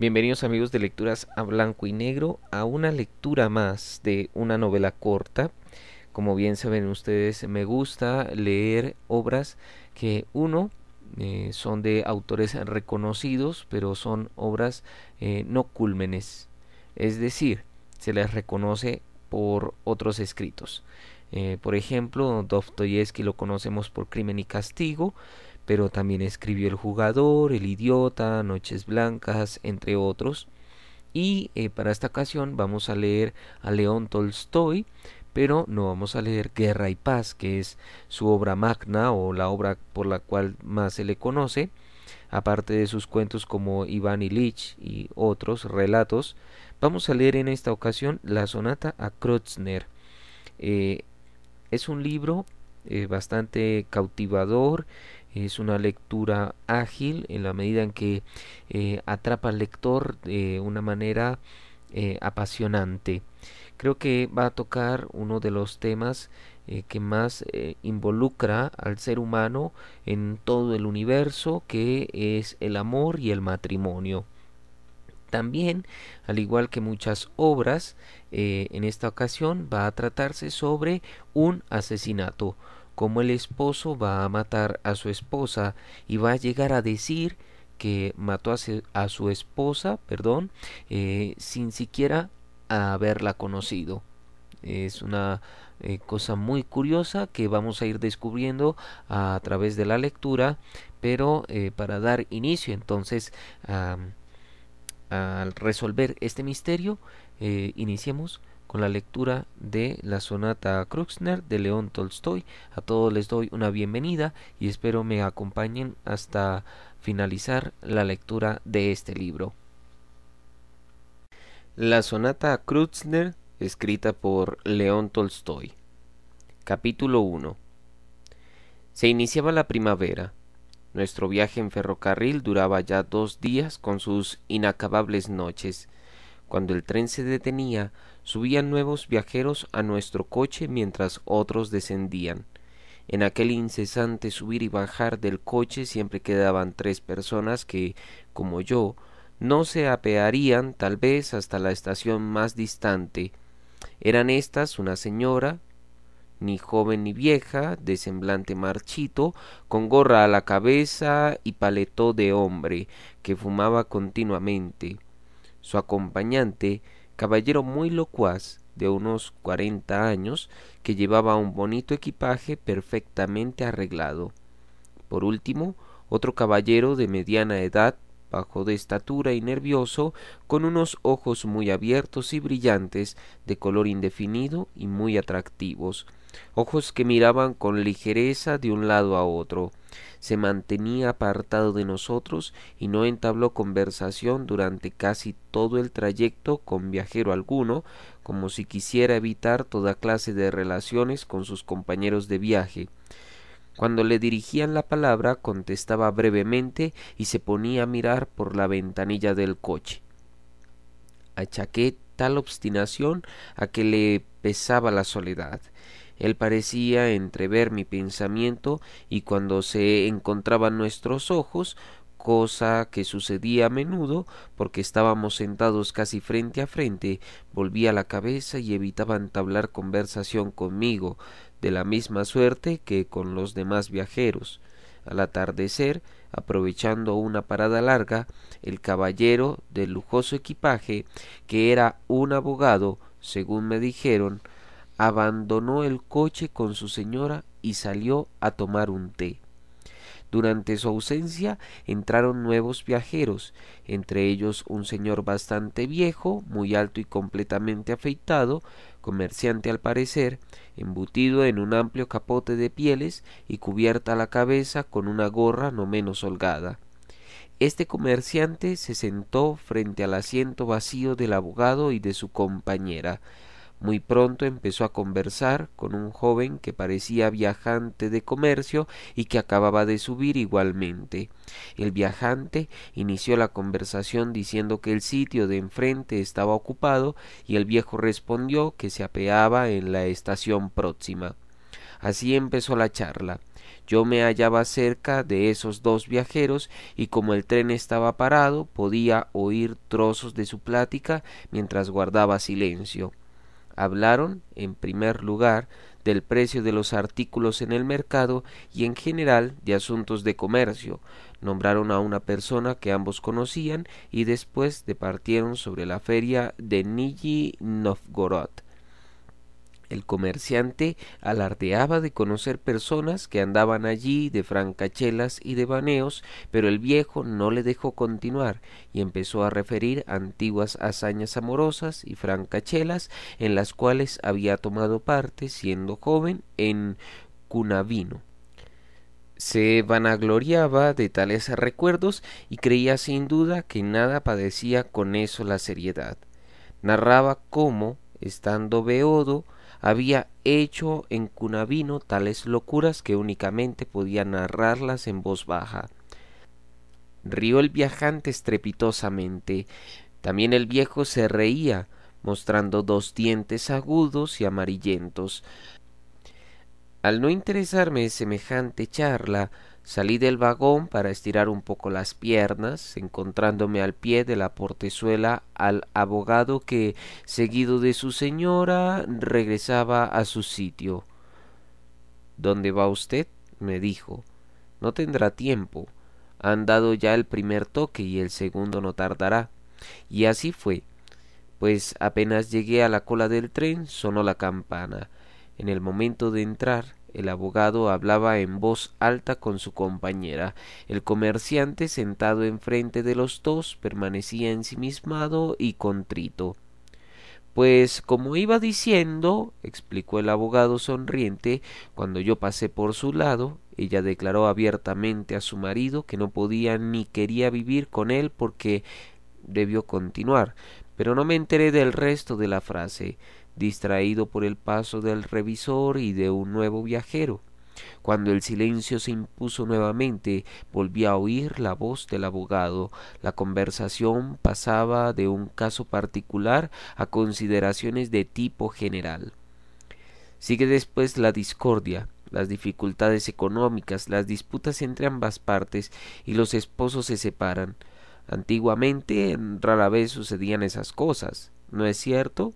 Bienvenidos amigos de Lecturas a Blanco y Negro a una lectura más de una novela corta. Como bien saben ustedes, me gusta leer obras que uno eh, son de autores reconocidos, pero son obras eh, no cúlmenes. Es decir, se las reconoce por otros escritos. Eh, por ejemplo, Dostoyevsky lo conocemos por Crimen y Castigo, pero también escribió El jugador, El idiota, Noches Blancas, entre otros. Y eh, para esta ocasión vamos a leer a León Tolstoy, pero no vamos a leer Guerra y Paz, que es su obra magna o la obra por la cual más se le conoce, aparte de sus cuentos como Iván Ilich y otros relatos. Vamos a leer en esta ocasión la sonata a Kreutzner. Eh, es un libro eh, bastante cautivador, es una lectura ágil en la medida en que eh, atrapa al lector de una manera eh, apasionante. Creo que va a tocar uno de los temas eh, que más involucra al ser humano en todo el universo, que es el amor y el matrimonio. También, al igual que muchas obras, en esta ocasión va a tratarse sobre un asesinato como el esposo va a matar a su esposa y va a llegar a decir que mató a, su esposa, perdón, eh, sin siquiera haberla conocido. Es una eh, cosa muy curiosa que vamos a ir descubriendo a, través de la lectura, pero eh, para dar inicio entonces a, a resolver este misterio, iniciemos con la lectura de la sonata Kruxner de León Tolstoy. A todos les doy una bienvenida y espero me acompañen hasta finalizar la lectura de este libro. La sonata Kruxner escrita por León Tolstoy. Capítulo 1. Se iniciaba la primavera. Nuestro viaje en ferrocarril duraba ya dos días con sus inacabables noches. Cuando el tren se detenía, Subían nuevos viajeros a nuestro coche mientras otros descendían. En aquel incesante subir y bajar del coche siempre quedaban tres personas que, como yo, no se apearían tal vez hasta la estación más distante. Eran estas una señora, ni joven ni vieja, de semblante marchito, con gorra a la cabeza y paletó de hombre, que fumaba continuamente. Su acompañante caballero muy locuaz, de unos cuarenta años, que llevaba un bonito equipaje perfectamente arreglado. Por último, otro caballero de mediana edad, bajo de estatura y nervioso, con unos ojos muy abiertos y brillantes, de color indefinido y muy atractivos, ojos que miraban con ligereza de un lado a otro. Se mantenía apartado de nosotros y no entabló conversación durante casi todo el trayecto con viajero alguno, como si quisiera evitar toda clase de relaciones con sus compañeros de viaje. Cuando le dirigían la palabra contestaba brevemente y se ponía a mirar por la ventanilla del coche. Achaqué tal obstinación a que le pesaba la soledad él parecía entrever mi pensamiento y cuando se encontraban nuestros ojos, cosa que sucedía a menudo, porque estábamos sentados casi frente a frente, volvía la cabeza y evitaba entablar conversación conmigo, de la misma suerte que con los demás viajeros. Al atardecer, aprovechando una parada larga, el caballero del lujoso equipaje, que era un abogado, según me dijeron, abandonó el coche con su señora y salió a tomar un té. Durante su ausencia entraron nuevos viajeros, entre ellos un señor bastante viejo, muy alto y completamente afeitado, comerciante al parecer, embutido en un amplio capote de pieles y cubierta la cabeza con una gorra no menos holgada. Este comerciante se sentó frente al asiento vacío del abogado y de su compañera, muy pronto empezó a conversar con un joven que parecía viajante de comercio y que acababa de subir igualmente. El viajante inició la conversación diciendo que el sitio de enfrente estaba ocupado y el viejo respondió que se apeaba en la estación próxima. Así empezó la charla. Yo me hallaba cerca de esos dos viajeros y como el tren estaba parado podía oír trozos de su plática mientras guardaba silencio. Hablaron, en primer lugar, del precio de los artículos en el mercado y en general de asuntos de comercio. Nombraron a una persona que ambos conocían y después departieron sobre la feria de Nijni Novgorod. El comerciante alardeaba de conocer personas que andaban allí de francachelas y de baneos, pero el viejo no le dejó continuar y empezó a referir antiguas hazañas amorosas y francachelas en las cuales había tomado parte siendo joven en Cunavino se vanagloriaba de tales recuerdos y creía sin duda que nada padecía con eso la seriedad. Narraba cómo, estando Beodo había hecho en Cunabino tales locuras que únicamente podía narrarlas en voz baja. Rió el viajante estrepitosamente. También el viejo se reía, mostrando dos dientes agudos y amarillentos. Al no interesarme semejante charla, Salí del vagón para estirar un poco las piernas, encontrándome al pie de la portezuela al abogado que, seguido de su señora, regresaba a su sitio. ¿Dónde va usted? me dijo. No tendrá tiempo. Han dado ya el primer toque y el segundo no tardará. Y así fue. Pues apenas llegué a la cola del tren, sonó la campana. En el momento de entrar, el abogado hablaba en voz alta con su compañera. El comerciante, sentado enfrente de los dos, permanecía ensimismado y contrito. Pues como iba diciendo, explicó el abogado sonriente, cuando yo pasé por su lado, ella declaró abiertamente a su marido que no podía ni quería vivir con él porque debió continuar, pero no me enteré del resto de la frase distraído por el paso del revisor y de un nuevo viajero. Cuando el silencio se impuso nuevamente, volví a oír la voz del abogado. La conversación pasaba de un caso particular a consideraciones de tipo general. Sigue después la discordia, las dificultades económicas, las disputas entre ambas partes y los esposos se separan. Antiguamente rara vez sucedían esas cosas, ¿no es cierto?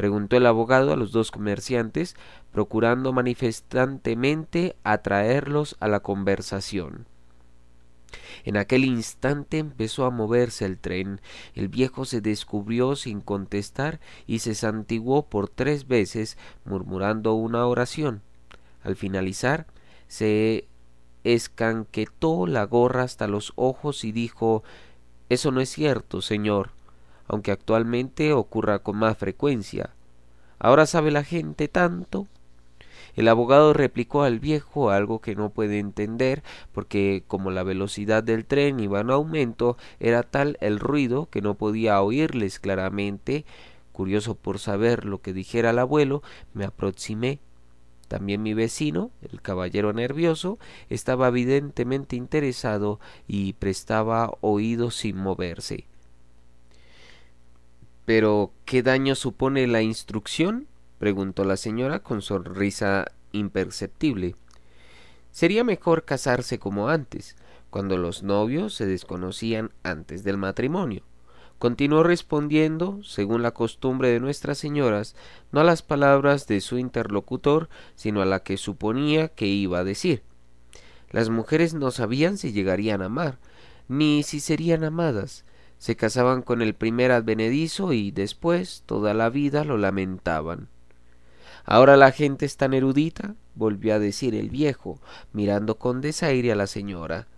preguntó el abogado a los dos comerciantes, procurando manifestantemente atraerlos a la conversación. En aquel instante empezó a moverse el tren. El viejo se descubrió sin contestar y se santiguó por tres veces murmurando una oración. Al finalizar, se escanquetó la gorra hasta los ojos y dijo Eso no es cierto, señor aunque actualmente ocurra con más frecuencia. Ahora sabe la gente tanto. El abogado replicó al viejo algo que no puede entender, porque como la velocidad del tren iba en aumento, era tal el ruido que no podía oírles claramente. Curioso por saber lo que dijera el abuelo, me aproximé. También mi vecino, el caballero nervioso, estaba evidentemente interesado y prestaba oído sin moverse. Pero, ¿qué daño supone la instrucción? preguntó la señora con sonrisa imperceptible. Sería mejor casarse como antes, cuando los novios se desconocían antes del matrimonio. Continuó respondiendo, según la costumbre de nuestras señoras, no a las palabras de su interlocutor, sino a la que suponía que iba a decir. Las mujeres no sabían si llegarían a amar, ni si serían amadas, se casaban con el primer advenedizo y después toda la vida lo lamentaban. Ahora la gente es tan erudita, volvió a decir el viejo, mirando con desaire a la señora.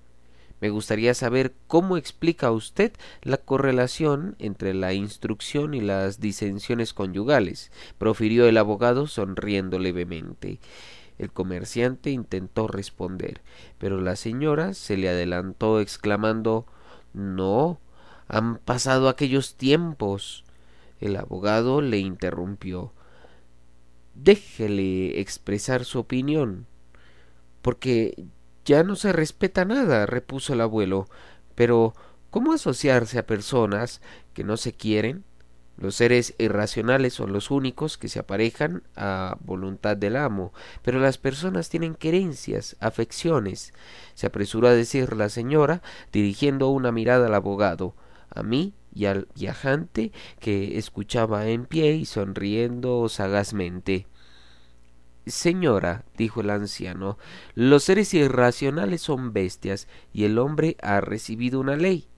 Me gustaría saber cómo explica usted la correlación entre la instrucción y las disensiones conyugales, profirió el abogado sonriendo levemente. El comerciante intentó responder, pero la señora se le adelantó exclamando No, han pasado aquellos tiempos. El abogado le interrumpió. Déjele expresar su opinión. Porque ya no se respeta nada, repuso el abuelo. Pero, ¿cómo asociarse a personas que no se quieren? Los seres irracionales son los únicos que se aparejan a voluntad del amo, pero las personas tienen querencias, afecciones, se apresuró a decir la señora, dirigiendo una mirada al abogado a mí y al viajante que escuchaba en pie y sonriendo sagazmente. Señora, dijo el anciano, los seres irracionales son bestias y el hombre ha recibido una ley.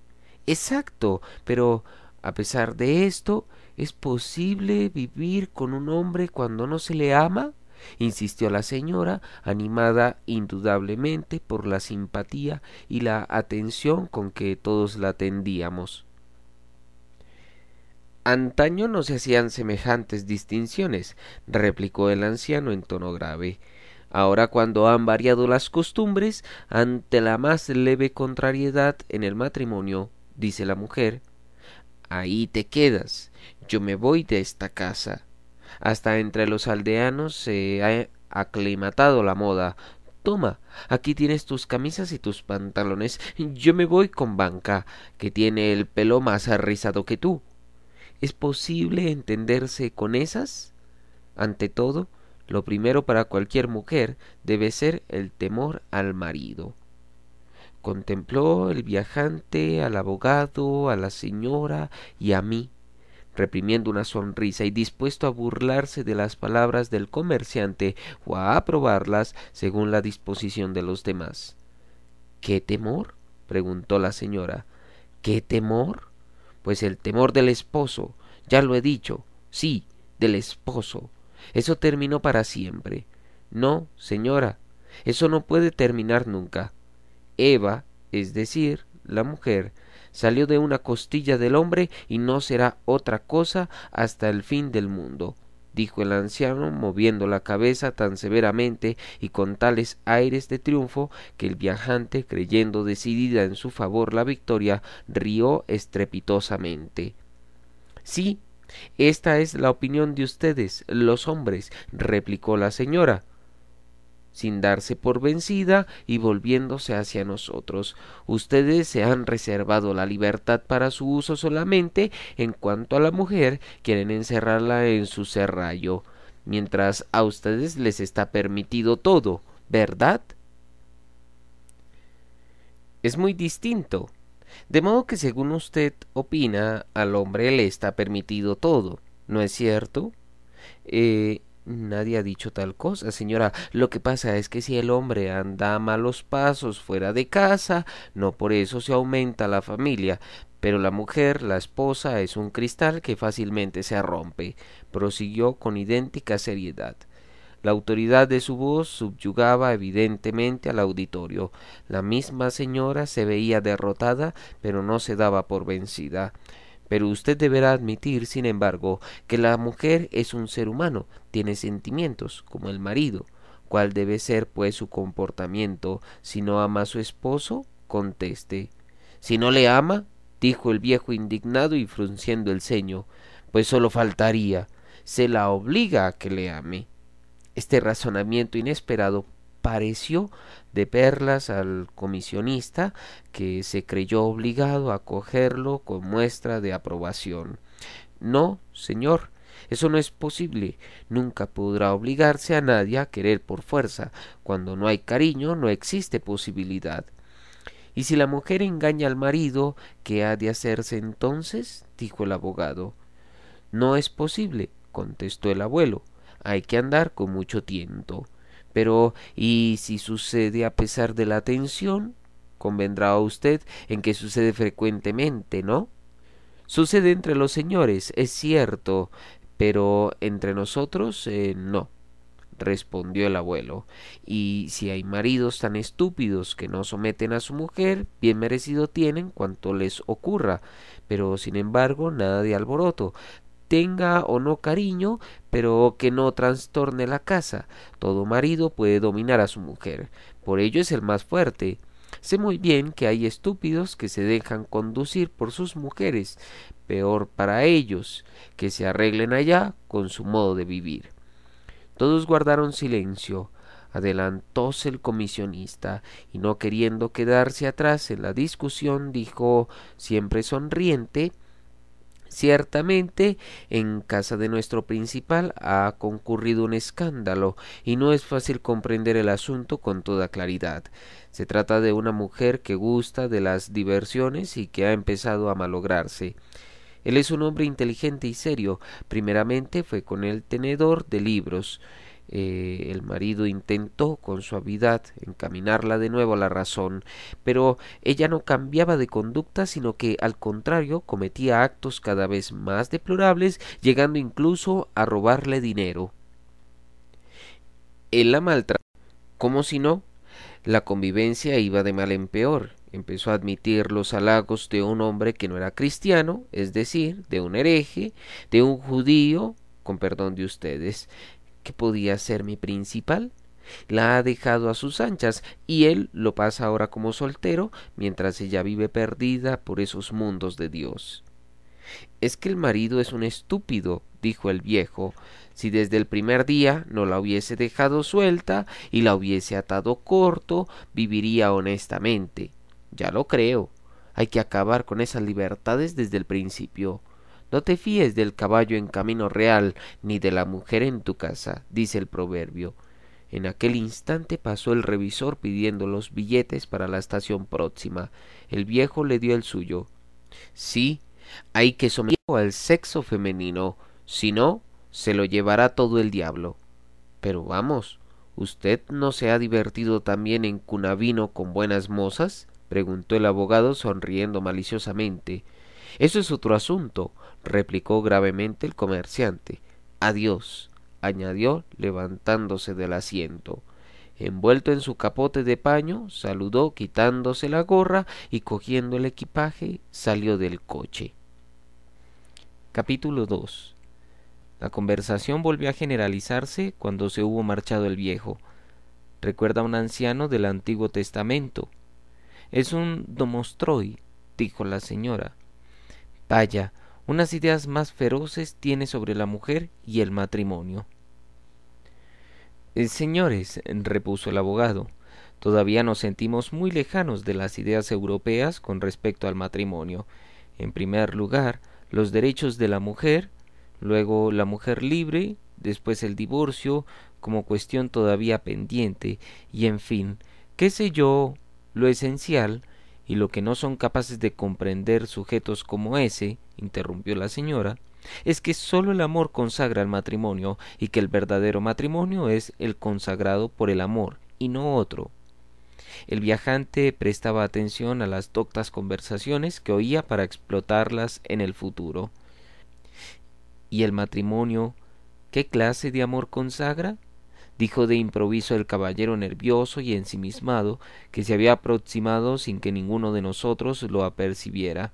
Exacto, pero a pesar de esto, ¿es posible vivir con un hombre cuando no se le ama? insistió la señora, animada indudablemente por la simpatía y la atención con que todos la atendíamos. Antaño no se hacían semejantes distinciones, replicó el anciano en tono grave. Ahora cuando han variado las costumbres, ante la más leve contrariedad en el matrimonio, dice la mujer, ahí te quedas, yo me voy de esta casa. Hasta entre los aldeanos se ha aclimatado la moda. Toma, aquí tienes tus camisas y tus pantalones. Yo me voy con Banca, que tiene el pelo más arrizado que tú. ¿Es posible entenderse con esas? Ante todo, lo primero para cualquier mujer debe ser el temor al marido. Contempló el viajante al abogado, a la señora y a mí reprimiendo una sonrisa y dispuesto a burlarse de las palabras del comerciante o a aprobarlas según la disposición de los demás. ¿Qué temor? preguntó la señora. ¿Qué temor? Pues el temor del esposo. Ya lo he dicho. Sí, del esposo. Eso terminó para siempre. No, señora, eso no puede terminar nunca. Eva, es decir, la mujer, salió de una costilla del hombre y no será otra cosa hasta el fin del mundo dijo el anciano, moviendo la cabeza tan severamente y con tales aires de triunfo, que el viajante, creyendo decidida en su favor la victoria, rió estrepitosamente. Sí, esta es la opinión de ustedes, los hombres, replicó la señora sin darse por vencida y volviéndose hacia nosotros. Ustedes se han reservado la libertad para su uso solamente en cuanto a la mujer quieren encerrarla en su serrallo, mientras a ustedes les está permitido todo, ¿verdad? Es muy distinto. De modo que según usted opina, al hombre le está permitido todo, ¿no es cierto? Eh, Nadie ha dicho tal cosa, señora. Lo que pasa es que si el hombre anda a malos pasos fuera de casa, no por eso se aumenta la familia. Pero la mujer, la esposa, es un cristal que fácilmente se rompe, prosiguió con idéntica seriedad. La autoridad de su voz subyugaba evidentemente al auditorio. La misma señora se veía derrotada, pero no se daba por vencida. Pero usted deberá admitir, sin embargo, que la mujer es un ser humano, tiene sentimientos, como el marido. ¿Cuál debe ser, pues, su comportamiento? Si no ama a su esposo, conteste. Si no le ama, dijo el viejo indignado y frunciendo el ceño, pues solo faltaría. Se la obliga a que le ame. Este razonamiento inesperado pareció de perlas al comisionista, que se creyó obligado a cogerlo con muestra de aprobación. No, señor, eso no es posible. Nunca podrá obligarse a nadie a querer por fuerza. Cuando no hay cariño, no existe posibilidad. ¿Y si la mujer engaña al marido, qué ha de hacerse entonces? dijo el abogado. No es posible, contestó el abuelo. Hay que andar con mucho tiento. Pero, ¿y si sucede a pesar de la atención? Convendrá a usted en que sucede frecuentemente, ¿no? Sucede entre los señores, es cierto, pero entre nosotros eh, no respondió el abuelo. Y si hay maridos tan estúpidos que no someten a su mujer, bien merecido tienen cuanto les ocurra. Pero, sin embargo, nada de alboroto tenga o no cariño, pero que no trastorne la casa. Todo marido puede dominar a su mujer, por ello es el más fuerte. Sé muy bien que hay estúpidos que se dejan conducir por sus mujeres, peor para ellos, que se arreglen allá con su modo de vivir. Todos guardaron silencio. Adelantóse el comisionista y no queriendo quedarse atrás en la discusión dijo, siempre sonriente, Ciertamente, en casa de nuestro principal ha concurrido un escándalo y no es fácil comprender el asunto con toda claridad. Se trata de una mujer que gusta de las diversiones y que ha empezado a malograrse. Él es un hombre inteligente y serio. Primeramente fue con el tenedor de libros. Eh, el marido intentó con suavidad encaminarla de nuevo a la razón, pero ella no cambiaba de conducta, sino que al contrario cometía actos cada vez más deplorables, llegando incluso a robarle dinero. Él la maltrató. Como si no, la convivencia iba de mal en peor. Empezó a admitir los halagos de un hombre que no era cristiano, es decir, de un hereje, de un judío, con perdón de ustedes, que podía ser mi principal, la ha dejado a sus anchas y él lo pasa ahora como soltero mientras ella vive perdida por esos mundos de Dios. Es que el marido es un estúpido, dijo el viejo, si desde el primer día no la hubiese dejado suelta y la hubiese atado corto, viviría honestamente. Ya lo creo. Hay que acabar con esas libertades desde el principio. No te fíes del caballo en camino real, ni de la mujer en tu casa, dice el proverbio. En aquel instante pasó el revisor pidiendo los billetes para la estación próxima. El viejo le dio el suyo. Sí, hay que someterlo al sexo femenino, si no, se lo llevará todo el diablo. Pero vamos, ¿usted no se ha divertido también en cunavino con buenas mozas? preguntó el abogado sonriendo maliciosamente. Eso es otro asunto replicó gravemente el comerciante. Adiós, añadió, levantándose del asiento. Envuelto en su capote de paño, saludó quitándose la gorra y cogiendo el equipaje salió del coche. Capítulo 2 La conversación volvió a generalizarse cuando se hubo marchado el viejo. Recuerda a un anciano del Antiguo Testamento. Es un domostroi, dijo la señora. Vaya, unas ideas más feroces tiene sobre la mujer y el matrimonio. Eh, señores, repuso el abogado, todavía nos sentimos muy lejanos de las ideas europeas con respecto al matrimonio. En primer lugar, los derechos de la mujer, luego la mujer libre, después el divorcio, como cuestión todavía pendiente, y en fin, qué sé yo, lo esencial, y lo que no son capaces de comprender sujetos como ese, interrumpió la señora, es que sólo el amor consagra el matrimonio y que el verdadero matrimonio es el consagrado por el amor y no otro. El viajante prestaba atención a las doctas conversaciones que oía para explotarlas en el futuro. ¿Y el matrimonio? ¿Qué clase de amor consagra? dijo de improviso el caballero nervioso y ensimismado, que se había aproximado sin que ninguno de nosotros lo apercibiera.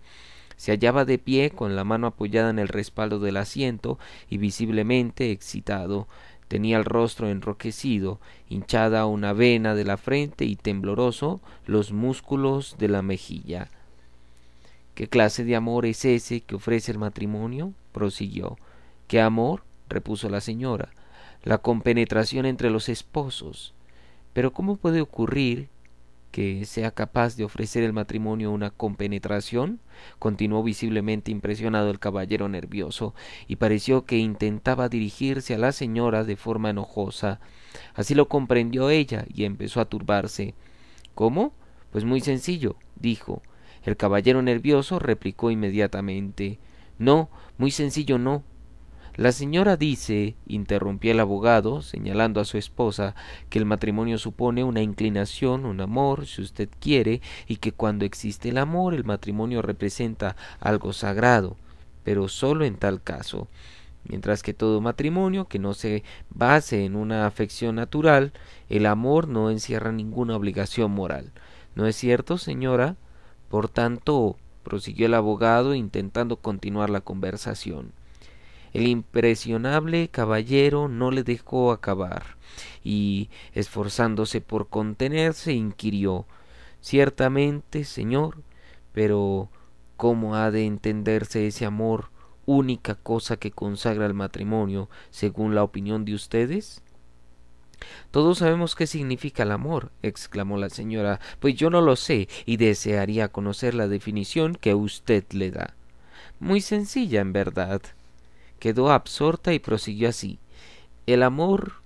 Se hallaba de pie, con la mano apoyada en el respaldo del asiento, y visiblemente excitado. Tenía el rostro enroquecido, hinchada una vena de la frente y tembloroso los músculos de la mejilla. ¿Qué clase de amor es ese que ofrece el matrimonio? prosiguió. ¿Qué amor? repuso la señora la compenetración entre los esposos. Pero ¿cómo puede ocurrir que sea capaz de ofrecer el matrimonio una compenetración? continuó visiblemente impresionado el caballero nervioso, y pareció que intentaba dirigirse a la señora de forma enojosa. Así lo comprendió ella, y empezó a turbarse. ¿Cómo? Pues muy sencillo, dijo. El caballero nervioso replicó inmediatamente No, muy sencillo no. La señora dice, interrumpió el abogado, señalando a su esposa, que el matrimonio supone una inclinación, un amor, si usted quiere, y que cuando existe el amor el matrimonio representa algo sagrado, pero solo en tal caso. Mientras que todo matrimonio que no se base en una afección natural, el amor no encierra ninguna obligación moral. ¿No es cierto, señora? Por tanto, prosiguió el abogado intentando continuar la conversación. El impresionable caballero no le dejó acabar, y, esforzándose por contenerse, inquirió Ciertamente, señor, pero ¿cómo ha de entenderse ese amor, única cosa que consagra el matrimonio, según la opinión de ustedes? Todos sabemos qué significa el amor, exclamó la señora, pues yo no lo sé y desearía conocer la definición que usted le da. Muy sencilla, en verdad, quedó absorta y prosiguió así. El amor,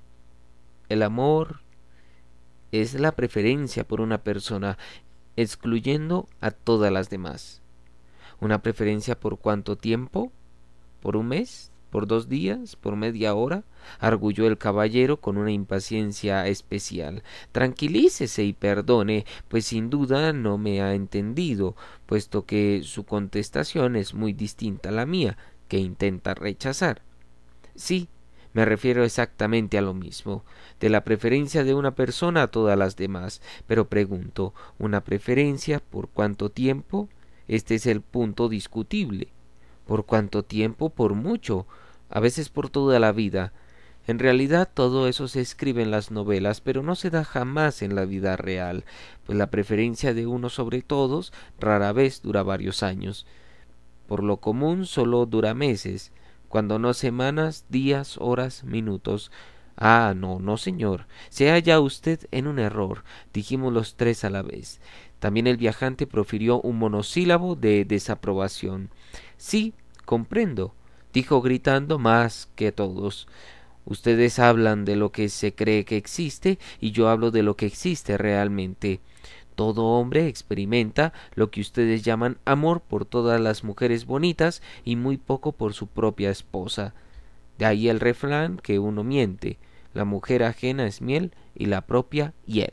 el amor es la preferencia por una persona, excluyendo a todas las demás. Una preferencia por cuánto tiempo? ¿Por un mes? ¿Por dos días? ¿Por media hora? arguyó el caballero con una impaciencia especial. Tranquilícese y perdone, pues sin duda no me ha entendido, puesto que su contestación es muy distinta a la mía que intenta rechazar. Sí, me refiero exactamente a lo mismo, de la preferencia de una persona a todas las demás, pero pregunto, ¿una preferencia por cuánto tiempo? Este es el punto discutible. ¿Por cuánto tiempo? Por mucho, a veces por toda la vida. En realidad todo eso se escribe en las novelas, pero no se da jamás en la vida real, pues la preferencia de uno sobre todos rara vez dura varios años. Por lo común solo dura meses, cuando no semanas, días, horas, minutos. Ah, no, no, señor. Se halla usted en un error, dijimos los tres a la vez. También el viajante profirió un monosílabo de desaprobación. Sí, comprendo, dijo gritando más que todos. Ustedes hablan de lo que se cree que existe y yo hablo de lo que existe realmente. Todo hombre experimenta lo que ustedes llaman amor por todas las mujeres bonitas y muy poco por su propia esposa. De ahí el refrán que uno miente, la mujer ajena es miel y la propia hiel.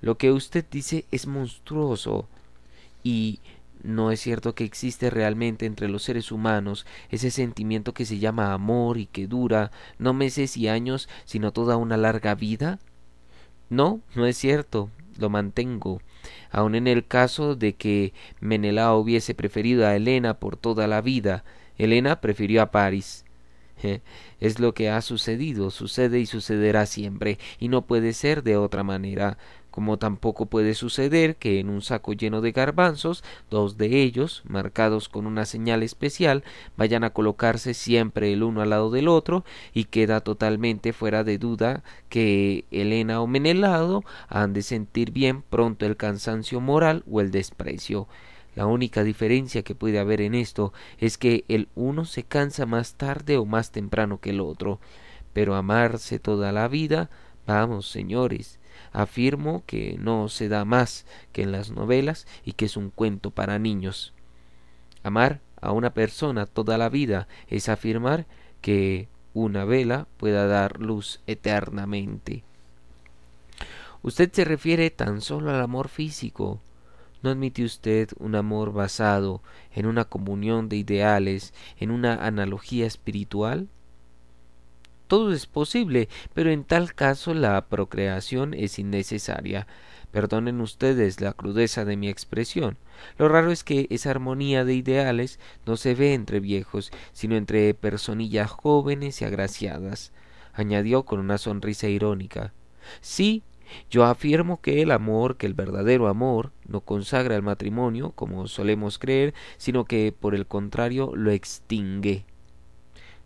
Lo que usted dice es monstruoso y no es cierto que existe realmente entre los seres humanos ese sentimiento que se llama amor y que dura no meses y años, sino toda una larga vida. No, no es cierto, lo mantengo, aun en el caso de que Menelao hubiese preferido a Helena por toda la vida, Helena prefirió a París. Es lo que ha sucedido, sucede y sucederá siempre, y no puede ser de otra manera como tampoco puede suceder que en un saco lleno de garbanzos, dos de ellos, marcados con una señal especial, vayan a colocarse siempre el uno al lado del otro, y queda totalmente fuera de duda que Elena o Menelado han de sentir bien pronto el cansancio moral o el desprecio. La única diferencia que puede haber en esto es que el uno se cansa más tarde o más temprano que el otro. Pero amarse toda la vida, vamos, señores, Afirmo que no se da más que en las novelas y que es un cuento para niños. Amar a una persona toda la vida es afirmar que una vela pueda dar luz eternamente. Usted se refiere tan solo al amor físico. ¿No admite usted un amor basado en una comunión de ideales, en una analogía espiritual? Todo es posible, pero en tal caso la procreación es innecesaria. Perdonen ustedes la crudeza de mi expresión. Lo raro es que esa armonía de ideales no se ve entre viejos, sino entre personillas jóvenes y agraciadas, añadió con una sonrisa irónica. Sí, yo afirmo que el amor, que el verdadero amor, no consagra el matrimonio, como solemos creer, sino que, por el contrario, lo extingue.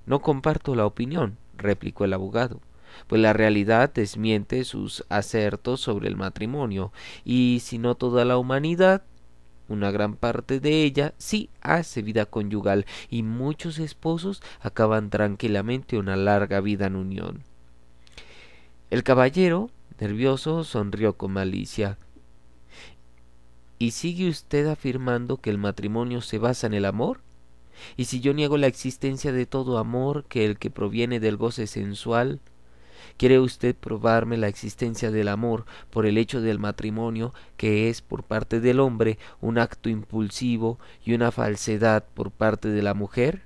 No comparto la opinión, replicó el abogado, pues la realidad desmiente sus acertos sobre el matrimonio, y si no toda la humanidad, una gran parte de ella sí hace vida conyugal y muchos esposos acaban tranquilamente una larga vida en unión. El caballero, nervioso, sonrió con malicia. ¿Y sigue usted afirmando que el matrimonio se basa en el amor? Y si yo niego la existencia de todo amor, que el que proviene del goce sensual, ¿quiere usted probarme la existencia del amor por el hecho del matrimonio, que es por parte del hombre un acto impulsivo y una falsedad por parte de la mujer?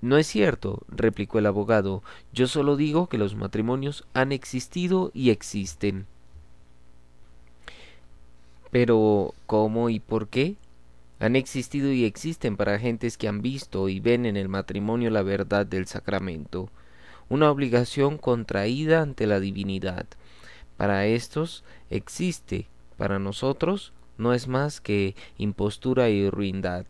No es cierto, replicó el abogado, yo solo digo que los matrimonios han existido y existen. Pero, ¿cómo y por qué? han existido y existen para gentes que han visto y ven en el matrimonio la verdad del sacramento, una obligación contraída ante la divinidad. Para estos existe, para nosotros no es más que impostura y ruindad.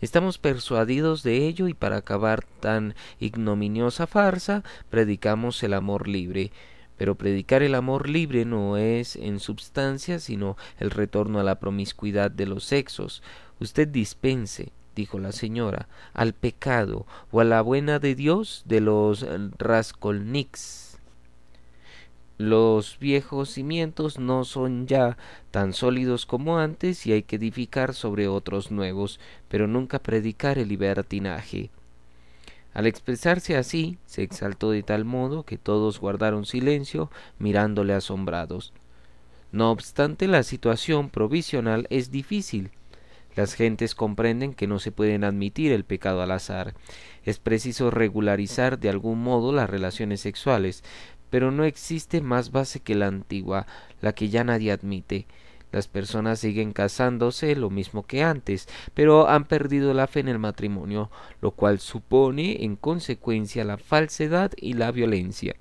Estamos persuadidos de ello y para acabar tan ignominiosa farsa predicamos el amor libre. Pero predicar el amor libre no es en substancia sino el retorno a la promiscuidad de los sexos, Usted dispense, dijo la señora, al pecado o a la buena de Dios de los Raskolniks. Los viejos cimientos no son ya tan sólidos como antes y hay que edificar sobre otros nuevos, pero nunca predicar el libertinaje. Al expresarse así, se exaltó de tal modo que todos guardaron silencio, mirándole asombrados. No obstante, la situación provisional es difícil. Las gentes comprenden que no se pueden admitir el pecado al azar. Es preciso regularizar de algún modo las relaciones sexuales, pero no existe más base que la antigua, la que ya nadie admite. Las personas siguen casándose lo mismo que antes, pero han perdido la fe en el matrimonio, lo cual supone en consecuencia la falsedad y la violencia.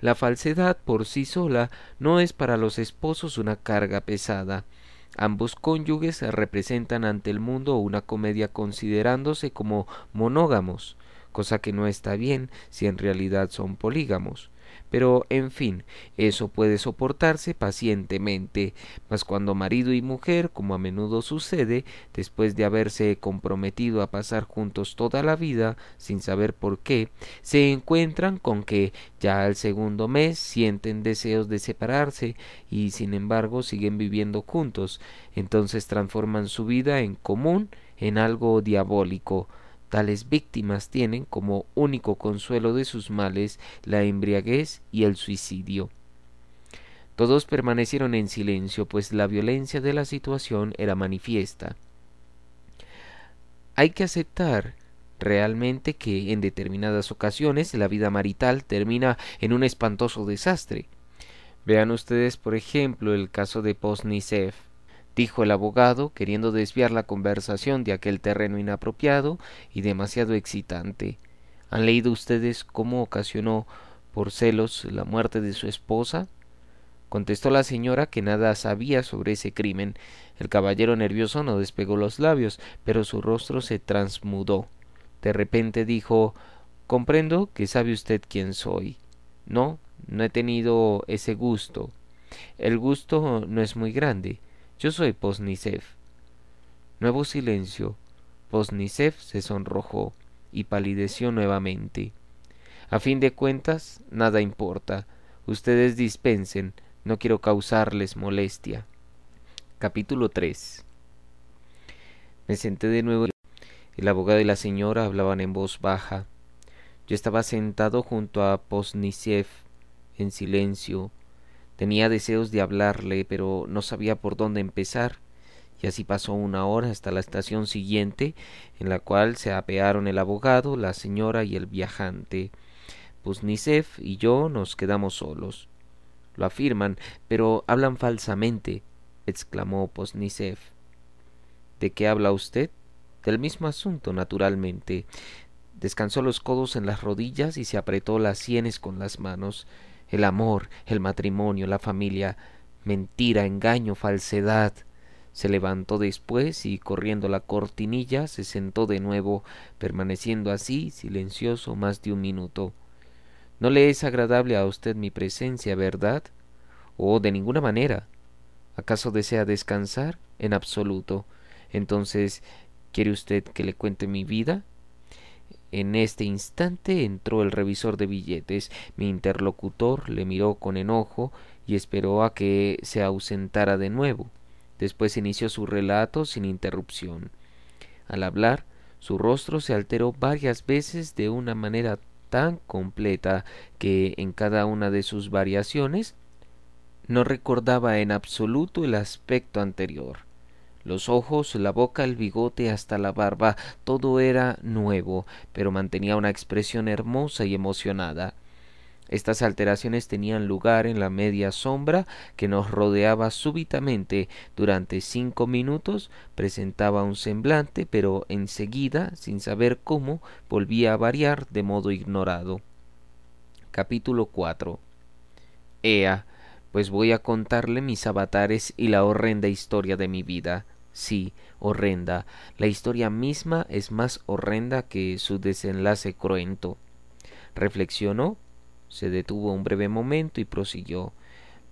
La falsedad por sí sola no es para los esposos una carga pesada, Ambos cónyuges representan ante el mundo una comedia considerándose como monógamos, cosa que no está bien si en realidad son polígamos. Pero, en fin, eso puede soportarse pacientemente, mas cuando marido y mujer, como a menudo sucede, después de haberse comprometido a pasar juntos toda la vida, sin saber por qué, se encuentran con que ya al segundo mes sienten deseos de separarse y sin embargo siguen viviendo juntos, entonces transforman su vida en común en algo diabólico, Tales víctimas tienen como único consuelo de sus males la embriaguez y el suicidio. Todos permanecieron en silencio, pues la violencia de la situación era manifiesta. Hay que aceptar realmente que en determinadas ocasiones la vida marital termina en un espantoso desastre. Vean ustedes, por ejemplo, el caso de Posnisev, dijo el abogado, queriendo desviar la conversación de aquel terreno inapropiado y demasiado excitante. ¿Han leído ustedes cómo ocasionó por celos la muerte de su esposa? contestó la señora que nada sabía sobre ese crimen. El caballero nervioso no despegó los labios, pero su rostro se transmudó. De repente dijo Comprendo que sabe usted quién soy. No, no he tenido ese gusto. El gusto no es muy grande. Yo soy Posnisev. Nuevo silencio. Posnisev se sonrojó y palideció nuevamente. A fin de cuentas, nada importa. Ustedes dispensen, no quiero causarles molestia. Capítulo 3 Me senté de nuevo. El abogado y la señora hablaban en voz baja. Yo estaba sentado junto a posnicef en silencio, Tenía deseos de hablarle, pero no sabía por dónde empezar. Y así pasó una hora hasta la estación siguiente, en la cual se apearon el abogado, la señora y el viajante. Poznicef pues y yo nos quedamos solos. Lo afirman, pero hablan falsamente, exclamó Posnisev. Pues, ¿De qué habla usted? Del mismo asunto, naturalmente. Descansó los codos en las rodillas y se apretó las sienes con las manos el amor, el matrimonio, la familia, mentira, engaño, falsedad. Se levantó después y corriendo la cortinilla se sentó de nuevo, permaneciendo así silencioso más de un minuto. No le es agradable a usted mi presencia, ¿verdad? —¿O de ninguna manera. ¿Acaso desea descansar? En absoluto. Entonces, ¿quiere usted que le cuente mi vida? En este instante entró el revisor de billetes. Mi interlocutor le miró con enojo y esperó a que se ausentara de nuevo. Después inició su relato sin interrupción. Al hablar, su rostro se alteró varias veces de una manera tan completa que en cada una de sus variaciones no recordaba en absoluto el aspecto anterior. Los ojos, la boca, el bigote, hasta la barba, todo era nuevo, pero mantenía una expresión hermosa y emocionada. Estas alteraciones tenían lugar en la media sombra que nos rodeaba súbitamente durante cinco minutos, presentaba un semblante, pero enseguida, sin saber cómo, volvía a variar de modo ignorado. Capítulo 4 Ea, pues voy a contarle mis avatares y la horrenda historia de mi vida sí, horrenda. La historia misma es más horrenda que su desenlace cruento. Reflexionó, se detuvo un breve momento y prosiguió.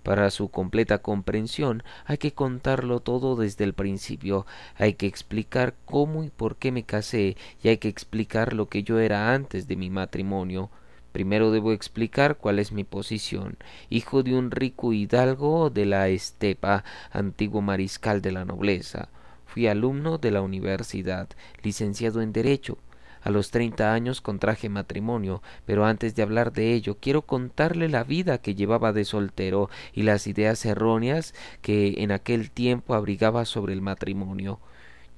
Para su completa comprensión hay que contarlo todo desde el principio, hay que explicar cómo y por qué me casé, y hay que explicar lo que yo era antes de mi matrimonio. Primero debo explicar cuál es mi posición. Hijo de un rico hidalgo de la estepa, antiguo mariscal de la nobleza. Fui alumno de la universidad, licenciado en Derecho. A los treinta años contraje matrimonio, pero antes de hablar de ello quiero contarle la vida que llevaba de soltero y las ideas erróneas que en aquel tiempo abrigaba sobre el matrimonio.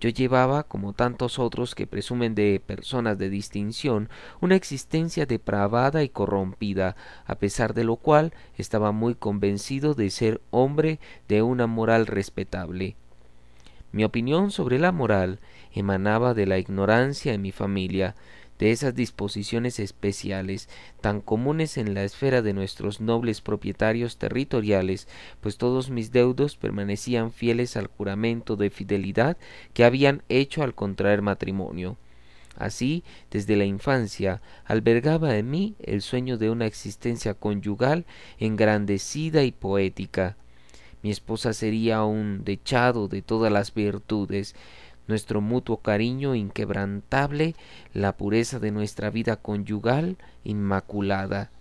Yo llevaba, como tantos otros que presumen de personas de distinción, una existencia depravada y corrompida, a pesar de lo cual estaba muy convencido de ser hombre de una moral respetable. Mi opinión sobre la moral emanaba de la ignorancia en mi familia, de esas disposiciones especiales tan comunes en la esfera de nuestros nobles propietarios territoriales, pues todos mis deudos permanecían fieles al juramento de fidelidad que habían hecho al contraer matrimonio. Así, desde la infancia, albergaba en mí el sueño de una existencia conyugal engrandecida y poética. Mi esposa sería un dechado de todas las virtudes, nuestro mutuo cariño inquebrantable, la pureza de nuestra vida conyugal inmaculada.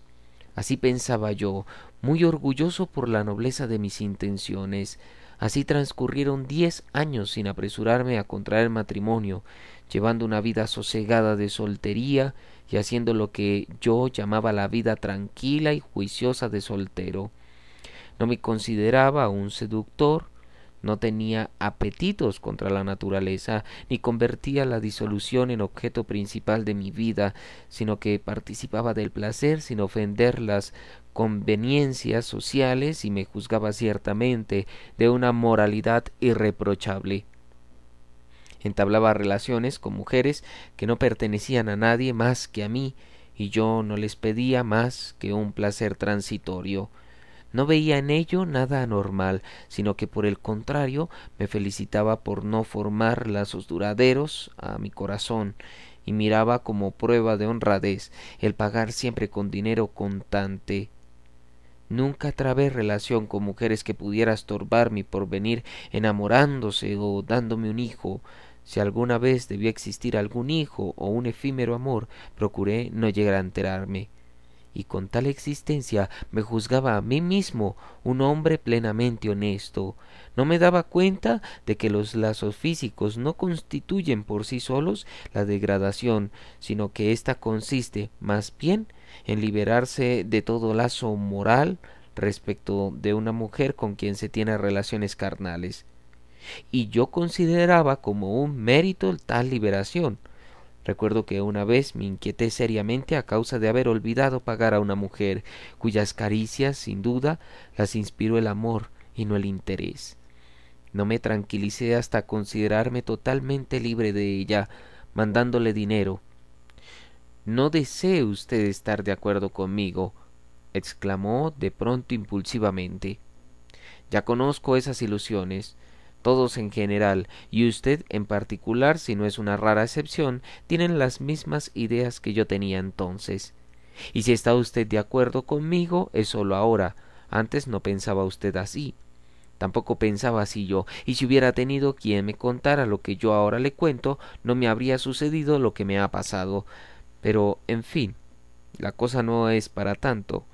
Así pensaba yo, muy orgulloso por la nobleza de mis intenciones. Así transcurrieron diez años sin apresurarme a contraer matrimonio, llevando una vida sosegada de soltería y haciendo lo que yo llamaba la vida tranquila y juiciosa de soltero. No me consideraba un seductor, no tenía apetitos contra la naturaleza, ni convertía la disolución en objeto principal de mi vida, sino que participaba del placer sin ofender las conveniencias sociales y me juzgaba ciertamente de una moralidad irreprochable. Entablaba relaciones con mujeres que no pertenecían a nadie más que a mí, y yo no les pedía más que un placer transitorio. No veía en ello nada anormal, sino que por el contrario me felicitaba por no formar lazos duraderos a mi corazón y miraba como prueba de honradez el pagar siempre con dinero contante. Nunca trabé relación con mujeres que pudiera estorbar mi porvenir enamorándose o dándome un hijo. Si alguna vez debió existir algún hijo o un efímero amor, procuré no llegar a enterarme y con tal existencia me juzgaba a mí mismo un hombre plenamente honesto. No me daba cuenta de que los lazos físicos no constituyen por sí solos la degradación, sino que ésta consiste, más bien, en liberarse de todo lazo moral respecto de una mujer con quien se tiene relaciones carnales. Y yo consideraba como un mérito tal liberación, Recuerdo que una vez me inquieté seriamente a causa de haber olvidado pagar a una mujer cuyas caricias, sin duda, las inspiró el amor y no el interés. No me tranquilicé hasta considerarme totalmente libre de ella, mandándole dinero. No desee usted estar de acuerdo conmigo, exclamó de pronto impulsivamente. Ya conozco esas ilusiones todos en general y usted en particular, si no es una rara excepción, tienen las mismas ideas que yo tenía entonces. Y si está usted de acuerdo conmigo, es solo ahora. Antes no pensaba usted así. Tampoco pensaba así yo, y si hubiera tenido quien me contara lo que yo ahora le cuento, no me habría sucedido lo que me ha pasado. Pero, en fin, la cosa no es para tanto.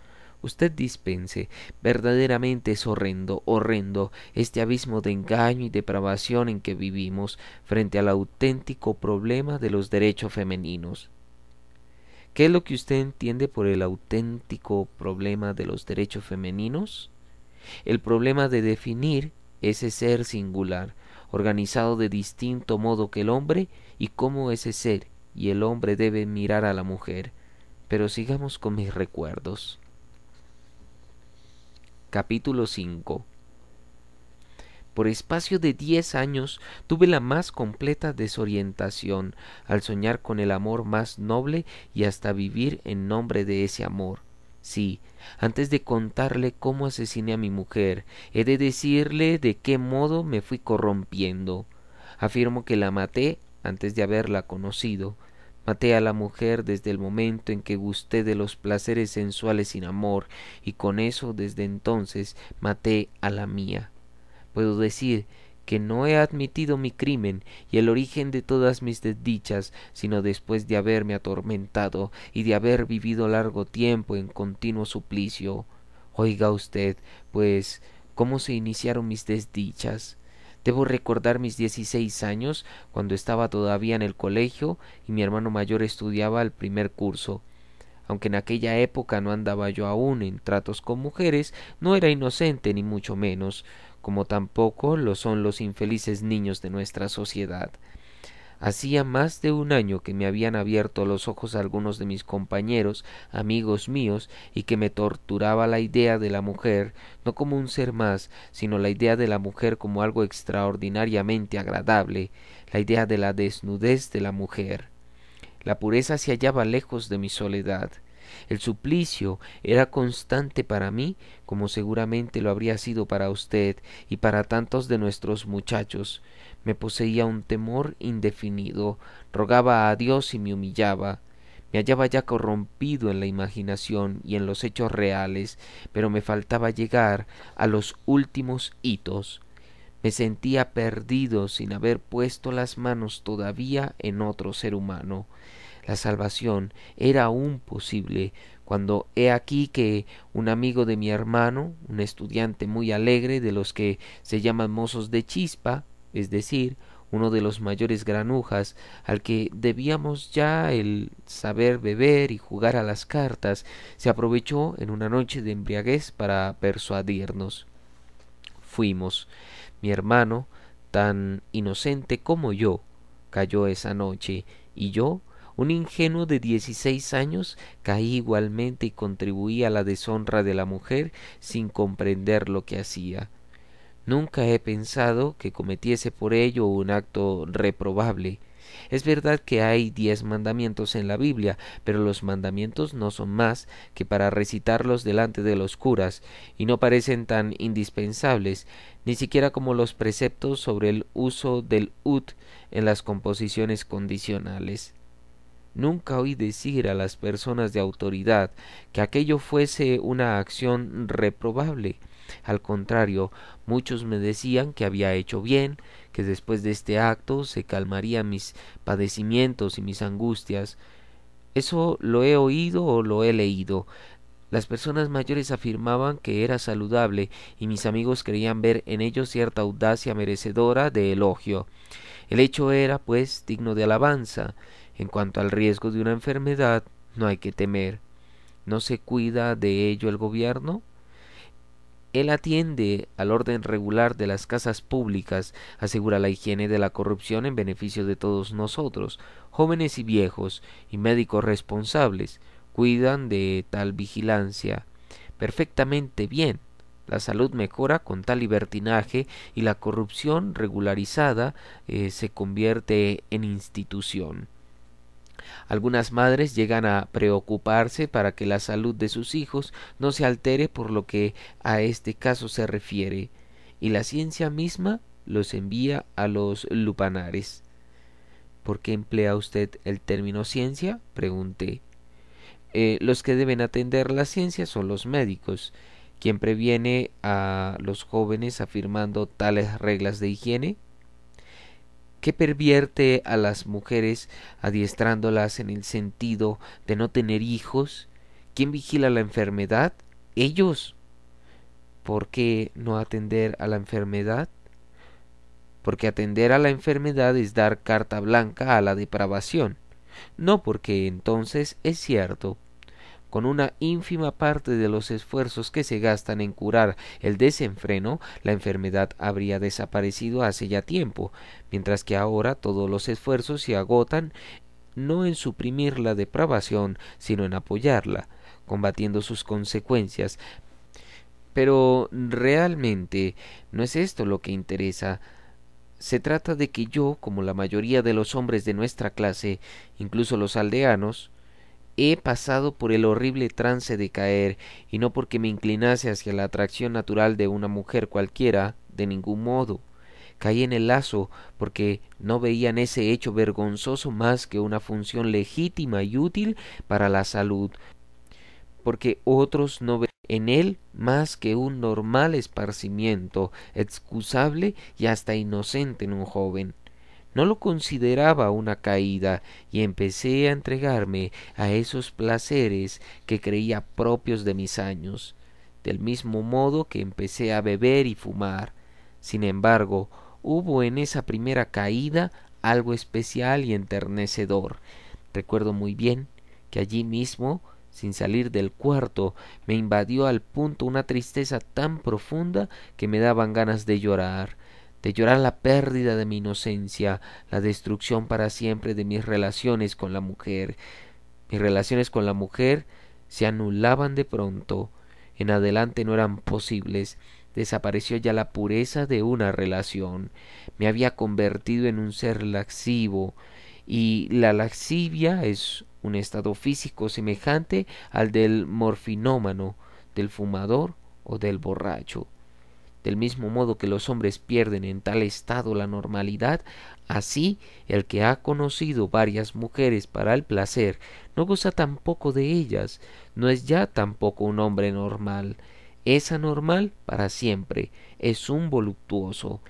Usted dispense, verdaderamente es horrendo, horrendo este abismo de engaño y depravación en que vivimos frente al auténtico problema de los derechos femeninos. ¿Qué es lo que usted entiende por el auténtico problema de los derechos femeninos? El problema de definir ese ser singular, organizado de distinto modo que el hombre, y cómo ese ser y el hombre deben mirar a la mujer. Pero sigamos con mis recuerdos capítulo 5. Por espacio de diez años tuve la más completa desorientación al soñar con el amor más noble y hasta vivir en nombre de ese amor. Sí, antes de contarle cómo asesiné a mi mujer, he de decirle de qué modo me fui corrompiendo. Afirmo que la maté antes de haberla conocido, Maté a la mujer desde el momento en que gusté de los placeres sensuales sin amor, y con eso desde entonces maté a la mía. Puedo decir que no he admitido mi crimen y el origen de todas mis desdichas, sino después de haberme atormentado y de haber vivido largo tiempo en continuo suplicio. Oiga usted, pues, cómo se iniciaron mis desdichas. Debo recordar mis dieciséis años, cuando estaba todavía en el colegio y mi hermano mayor estudiaba el primer curso. Aunque en aquella época no andaba yo aún en tratos con mujeres, no era inocente ni mucho menos, como tampoco lo son los infelices niños de nuestra sociedad. Hacía más de un año que me habían abierto los ojos algunos de mis compañeros, amigos míos, y que me torturaba la idea de la mujer, no como un ser más, sino la idea de la mujer como algo extraordinariamente agradable, la idea de la desnudez de la mujer. La pureza se hallaba lejos de mi soledad. El suplicio era constante para mí, como seguramente lo habría sido para usted y para tantos de nuestros muchachos me poseía un temor indefinido, rogaba a Dios y me humillaba. Me hallaba ya corrompido en la imaginación y en los hechos reales, pero me faltaba llegar a los últimos hitos. Me sentía perdido sin haber puesto las manos todavía en otro ser humano. La salvación era aún posible cuando he aquí que un amigo de mi hermano, un estudiante muy alegre de los que se llaman mozos de chispa, es decir, uno de los mayores granujas al que debíamos ya el saber beber y jugar a las cartas, se aprovechó en una noche de embriaguez para persuadirnos. Fuimos. Mi hermano, tan inocente como yo, cayó esa noche, y yo, un ingenuo de dieciséis años, caí igualmente y contribuí a la deshonra de la mujer sin comprender lo que hacía. Nunca he pensado que cometiese por ello un acto reprobable. Es verdad que hay diez mandamientos en la Biblia, pero los mandamientos no son más que para recitarlos delante de los curas, y no parecen tan indispensables, ni siquiera como los preceptos sobre el uso del ut en las composiciones condicionales. Nunca oí decir a las personas de autoridad que aquello fuese una acción reprobable. Al contrario, muchos me decían que había hecho bien, que después de este acto se calmarían mis padecimientos y mis angustias. Eso lo he oído o lo he leído. Las personas mayores afirmaban que era saludable y mis amigos creían ver en ello cierta audacia merecedora de elogio. El hecho era, pues, digno de alabanza. En cuanto al riesgo de una enfermedad, no hay que temer. ¿No se cuida de ello el gobierno? Él atiende al orden regular de las casas públicas, asegura la higiene de la corrupción en beneficio de todos nosotros, jóvenes y viejos, y médicos responsables, cuidan de tal vigilancia. Perfectamente bien. La salud mejora con tal libertinaje y la corrupción regularizada eh, se convierte en institución. Algunas madres llegan a preocuparse para que la salud de sus hijos no se altere por lo que a este caso se refiere, y la ciencia misma los envía a los lupanares. ¿Por qué emplea usted el término ciencia? pregunté. Eh, los que deben atender la ciencia son los médicos, quien previene a los jóvenes afirmando tales reglas de higiene ¿Qué pervierte a las mujeres adiestrándolas en el sentido de no tener hijos. ¿Quién vigila la enfermedad? Ellos. ¿Por qué no atender a la enfermedad? Porque atender a la enfermedad es dar carta blanca a la depravación. No porque entonces es cierto con una ínfima parte de los esfuerzos que se gastan en curar el desenfreno, la enfermedad habría desaparecido hace ya tiempo, mientras que ahora todos los esfuerzos se agotan no en suprimir la depravación, sino en apoyarla, combatiendo sus consecuencias. Pero realmente no es esto lo que interesa. Se trata de que yo, como la mayoría de los hombres de nuestra clase, incluso los aldeanos, he pasado por el horrible trance de caer, y no porque me inclinase hacia la atracción natural de una mujer cualquiera, de ningún modo. Caí en el lazo porque no veían ese hecho vergonzoso más que una función legítima y útil para la salud, porque otros no veían en él más que un normal esparcimiento, excusable y hasta inocente en un joven. No lo consideraba una caída y empecé a entregarme a esos placeres que creía propios de mis años, del mismo modo que empecé a beber y fumar. Sin embargo, hubo en esa primera caída algo especial y enternecedor. Recuerdo muy bien que allí mismo, sin salir del cuarto, me invadió al punto una tristeza tan profunda que me daban ganas de llorar de llorar la pérdida de mi inocencia, la destrucción para siempre de mis relaciones con la mujer. Mis relaciones con la mujer se anulaban de pronto, en adelante no eran posibles, desapareció ya la pureza de una relación, me había convertido en un ser laxivo, y la laxivia es un estado físico semejante al del morfinómano, del fumador o del borracho. Del mismo modo que los hombres pierden en tal estado la normalidad, así el que ha conocido varias mujeres para el placer no goza tampoco de ellas, no es ya tampoco un hombre normal, es anormal para siempre, es un voluptuoso.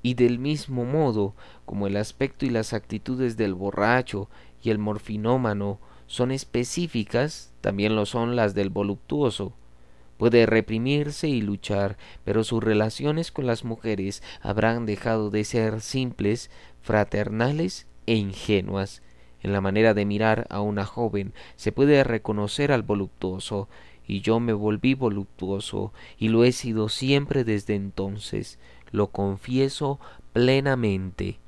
Y del mismo modo, como el aspecto y las actitudes del borracho y el morfinómano son específicas, también lo son las del voluptuoso puede reprimirse y luchar, pero sus relaciones con las mujeres habrán dejado de ser simples, fraternales e ingenuas. En la manera de mirar a una joven se puede reconocer al voluptuoso, y yo me volví voluptuoso, y lo he sido siempre desde entonces, lo confieso plenamente.